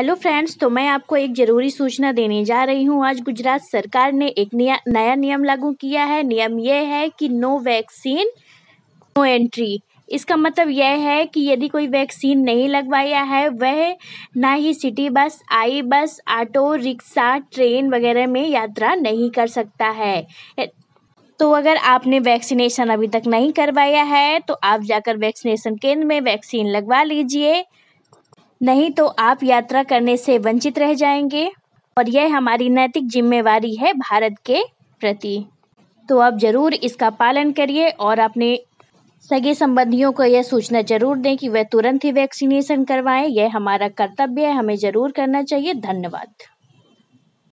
hello friends तो मैं आपको एक ज़रूरी सूचना देने जा रही हूं आज गुजरात सरकार ने एक नया नया नियम लागू किया है नियम यह है कि नो वैक्सीन नो एंट्री इसका मतलब यह है कि यदि कोई वैक्सीन नहीं लगवाया है वह ना ही सिटी बस आई बस ऑटो रिक्शा ट्रेन वगैरह में यात्रा नहीं कर सकता है तो अगर आपने वैक्सीनेशन अभी तक नहीं करवाया है तो आप जाकर वैक्सीनेशन केंद्र में वैक्सीन लगवा लीजिए नहीं तो आप यात्रा करने से वंचित रह जाएंगे और यह हमारी नैतिक जिम्मेवारी है भारत के प्रति तो आप ज़रूर इसका पालन करिए और अपने सगे संबंधियों को यह सूचना जरूर दें कि वह तुरंत ही वैक्सीनेशन करवाएं यह हमारा कर्तव्य है हमें ज़रूर करना चाहिए धन्यवाद